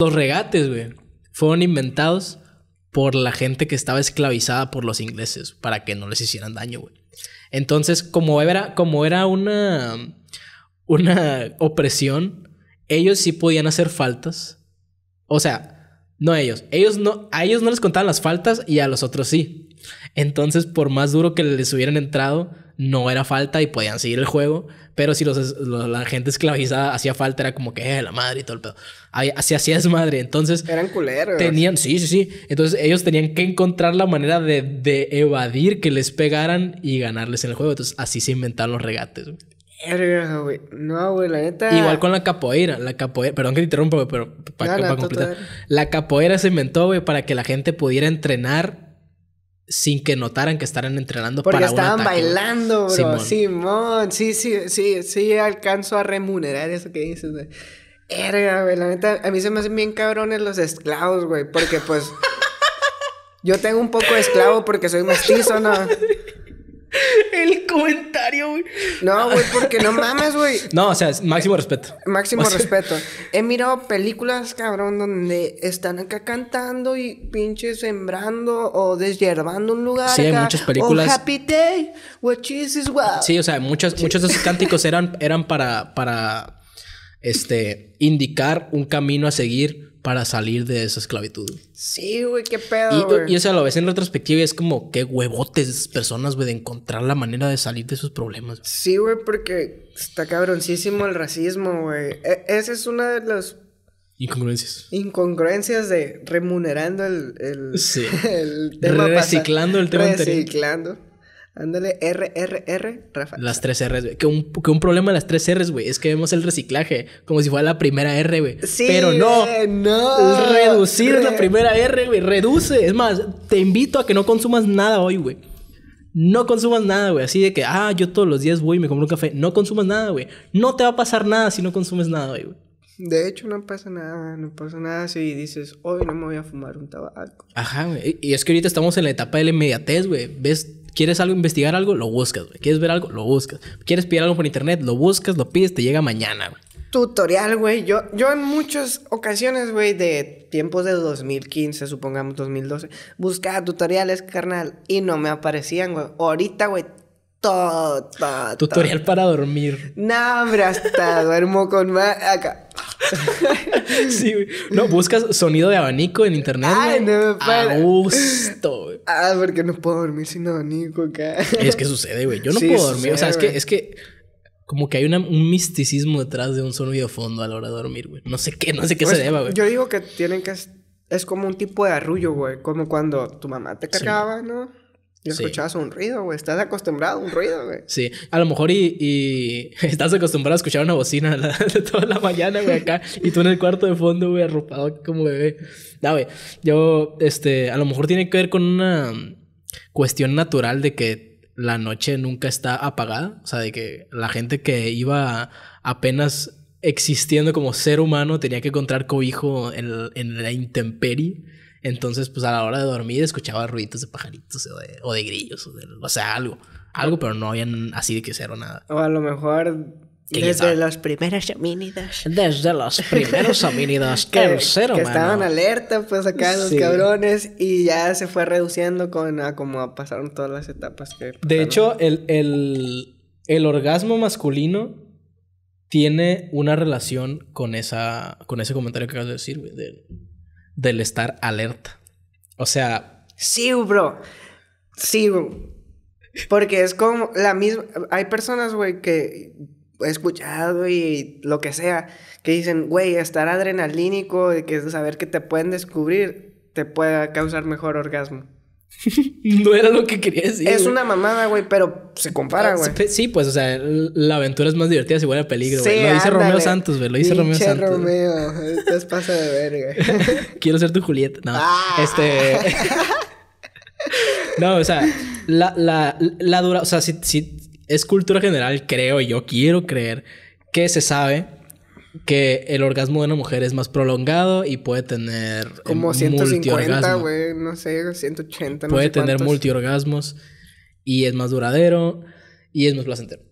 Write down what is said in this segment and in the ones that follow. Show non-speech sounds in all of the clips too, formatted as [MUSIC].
Los regates, güey, fueron inventados por la gente que estaba esclavizada por los ingleses para que no les hicieran daño, güey. Entonces, como era, como era una, una opresión, ellos sí podían hacer faltas. O sea, no ellos. Ellos no, a ellos no les contaban las faltas y a los otros sí. Entonces, por más duro que les hubieran entrado, no era falta y podían seguir el juego, pero si los, la gente esclavizada hacía falta, era como que eh, la madre y todo el pedo. Se hacía madre, entonces... Eran culeros. Tenían, sí, sí, sí. Entonces ellos tenían que encontrar la manera de, de evadir que les pegaran y ganarles en el juego. Entonces así se inventaron los regates. Güey. No, güey, la neta. Igual con la capoeira. La capoeira, perdón que te interrumpa, pero para completar. La capoeira se inventó, güey, para que la gente pudiera entrenar sin que notaran que estarán entrenando Porque para estaban un ataque. bailando, bro. Simón. sí, sí, sí, sí alcanzo a remunerar eso que dices. Güey. Erga, güey, la neta, a mí se me hacen bien cabrones los esclavos, güey, porque pues [LAUGHS] yo tengo un poco de esclavo porque soy mestizo, ¿no? el comentario, güey. No, güey, porque no mames, güey. No, o sea, máximo respeto. Máximo respeto. He mirado películas, cabrón, donde están acá cantando y pinches sembrando o deshierbando un lugar. Sí, hay muchas películas. Oh, happy day, Sí, o sea, muchos, muchos de esos cánticos eran, eran para, para este, indicar un camino a seguir para salir de esa esclavitud. Sí, güey, qué pedo. Y, y, o sea, lo ves en retrospectiva es como qué huevotes personas, güey, de encontrar la manera de salir de sus problemas. Sí, güey, porque está cabroncísimo el racismo, güey. E, esa es una de las Incongruencias. Incongruencias de remunerando el, el, sí. [LAUGHS] tema. Reciclando el tema Reciclando. Ándale, R, R, R, Rafa. Las tres R's, güey. Que un, problema de las tres R's, güey, es que vemos el reciclaje como si fuera la primera R, güey. Sí, Pero no. no. Reducir la primera R, güey. Reduce. Es más, te invito a que no consumas nada hoy, güey. No consumas nada, güey. Así de que, ah, yo todos los días voy y me como un café. No consumas nada, güey. No te va a pasar nada si no consumes nada hoy, güey. De hecho, no pasa nada, no pasa nada si dices, hoy no me voy a fumar un tabaco. Ajá, güey. Y es que ahorita estamos en la etapa de la inmediatez, güey. Ves ¿Quieres algo, investigar algo? Lo buscas, güey. ¿Quieres ver algo? Lo buscas. ¿Quieres pedir algo por internet? Lo buscas, lo pides, te llega mañana, güey. Tutorial, güey. Yo, yo en muchas ocasiones, güey, de tiempos de 2015, supongamos 2012, buscaba tutoriales, carnal, y no me aparecían, güey. Ahorita, güey, todo, Tutorial para dormir. No, hombre, hasta [LAUGHS] duermo con más. Acá. [LAUGHS] sí, No, buscas sonido de abanico en internet. Ay, güey. me A pues. gusto, güey. Ah, porque no puedo dormir sin abanico acá. Es que sucede, güey. Yo no puedo dormir. o sea, es que, es que como que hay un misticismo detrás de un sonido fondo a la hora de dormir, güey. No sé qué, no sé qué pues, se deba, güey. Yo digo que tienen que. Es como un tipo de arrullo, güey. Como cuando tu mamá te cargaba, ¿no? Yo un ruido, güey. Estás acostumbrado a un ruido, güey. Sí. A lo mejor y, [LAUGHS] estás acostumbrado a escuchar una bocina [LAUGHS] de toda la mañana, güey, acá. y tú en el cuarto de fondo, güey, arropado como bebé. No, güey. Yo, este, a lo mejor tiene que ver con una cuestión natural de que la noche nunca está apagada. O sea, de que la gente que iba apenas existiendo como ser humano tenía que encontrar cobijo en, en la intemperie. Entonces, pues a la hora de dormir escuchaba ruiditos de pajaritos o de, grillos, o, de, o sea, algo. Algo, pero no habían así de que cero nada. O a lo mejor desde los primeros homínidos. Desde los [LAUGHS] primeros homínidos. que, estaban alerta, pues acá los cabrones. Y ya se fue reduciendo con como pasaron todas las etapas que. De hecho, el, el, el, orgasmo masculino tiene una relación con esa. con ese comentario que acabas de decir, güey del estar alerta. O sea. Sí, bro. Sí, Porque es como la misma. Hay personas, güey, que he escuchado y lo que sea, que dicen, güey, estar adrenalínico, que saber que te pueden descubrir, te pueda causar mejor orgasmo. [LAUGHS] no era lo que quería decir. Es una mamada, güey, pero se compara, ah, güey. Sí, pues, o sea, la aventura es más divertida si huele a peligro, Lo dice Romeo Santos, güey. Lo dice Romeo Santos. Romeo, Esto es pasa de verga. [LAUGHS] Quiero ser tu Julieta. No, ah. este. [LAUGHS] no, o sea, la, la, la dura. O sea, si, si es cultura general, creo y yo, quiero creer que se sabe que el orgasmo de una mujer es más prolongado y puede tener eh, como 150, güey, no sé, 180, no puede tener multiorgasmos y es más duradero y es más placentero.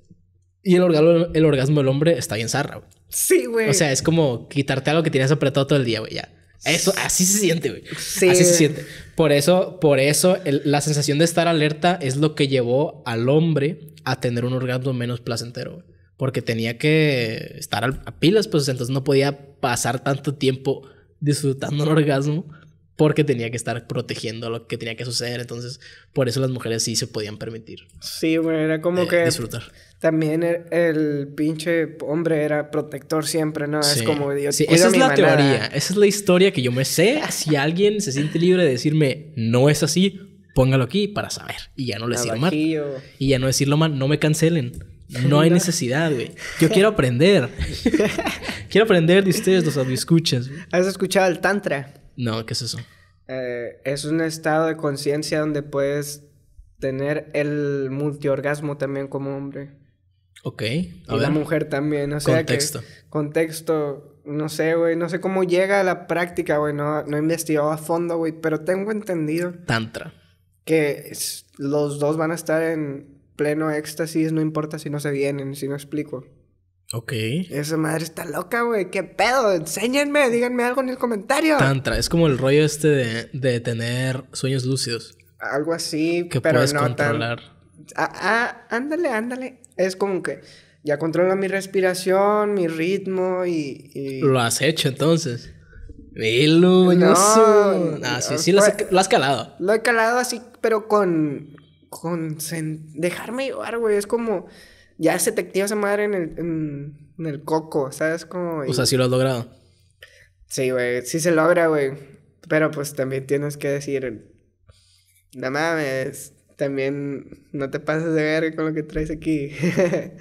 Y el orgasmo, el orgasmo del hombre está bien zarra, güey. Sí, güey. O sea, es como quitarte algo que tienes apretado todo el día, güey, ya. Eso, así se siente, güey. Sí. Así se siente. Por eso, por eso la sensación de estar alerta es lo que llevó al hombre a tener un orgasmo menos placentero, güey porque tenía que estar a pilas, pues entonces no podía pasar tanto tiempo disfrutando el orgasmo porque tenía que estar protegiendo lo que tenía que suceder. Entonces, por eso las mujeres sí se podían permitir. Sí, bueno, era como eh, que... Disfrutar. También e, el, pinche hombre era protector siempre, ¿no? Es como Dios. Sí, esa es la teoría, esa es la historia que yo me sé. Si [LAUGHS] alguien se siente libre de decirme, no es así, póngalo aquí para saber. Y ya no le decirlo mal. Y ya no decirlo mal, no me cancelen. No hay necesidad, güey. Yo quiero aprender. [LAUGHS] quiero aprender de ustedes, los escuchas. ¿Has escuchado el Tantra? No, ¿qué es eso? Eh, es un estado de conciencia donde puedes tener el multiorgasmo también como hombre. Ok. y la mujer también, sea contexto. contexto, no sé, güey, no sé cómo llega a la práctica, güey, no, he investigado a fondo, güey, pero tengo entendido. Tantra. Que los dos van a estar en pleno éxtasis, no importa si no se vienen, si no explico. Ok. Esa madre está loca, güey. ¿Qué pedo? Enséñenme, díganme algo en el comentario. Tantra, es como el rollo este de, tener sueños lúcidos. Algo así, que pero es no controlar. Ah, ah, ándale, ándale. Es como que ya controla mi respiración, mi ritmo y. Lo has hecho entonces. Velo, ah, no, sí, sí lo has calado. Lo he calado así, pero con dejarme llevar, güey. Es como, ya se te activa esa madre en el, en, el coco, ¿sabes? Como, O sea, sí lo has logrado. Sí, güey, sí se logra, güey. Pero pues también tienes que decir, nada mames, también no te pases de ver con lo que traes aquí.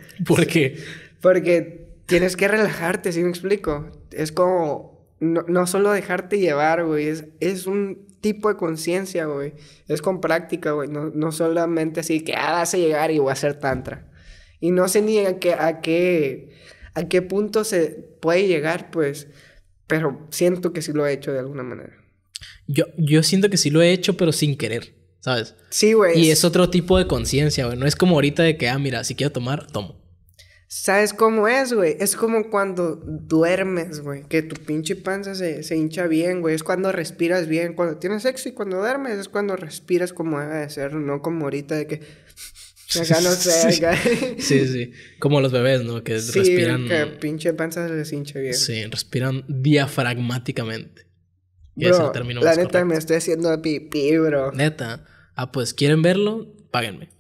[LAUGHS] ¿Por qué? Porque tienes que relajarte, si ¿sí me explico. Es como no, solo dejarte llevar, güey, es, es un tipo de conciencia, güey. Es con práctica, güey. No, solamente así que, ah, vas llegar y voy a hacer tantra. Y no sé ni a qué, a qué, a qué punto se puede llegar, pues. Pero siento que sí lo he hecho de alguna manera. Yo, yo siento que sí lo he hecho, pero sin querer, ¿sabes? Sí, güey. Y es otro tipo de conciencia, güey. No es como ahorita de que, ah, mira, si quiero tomar, tomo. ¿Sabes cómo es, güey? Es como cuando duermes, güey. Que tu pinche panza se, hincha bien, güey. Es cuando respiras bien. Cuando tienes sexo y cuando duermes es cuando respiras como debe de ser. No como ahorita de que... [LAUGHS] Acá no sí. sí, Como los bebés, ¿no? Que sí, respiran... que pinche panza se les hincha bien. Sí, respiran diafragmáticamente. Y bro, es el término la neta me estoy haciendo pipí, bro. Neta. Ah, pues, ¿quieren verlo? Páguenme.